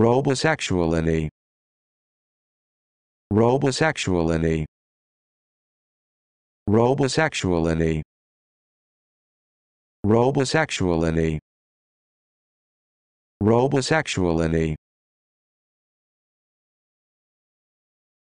Robosexuality. Robosexuality. Robosexuality. Robosexuality. Robosexuality.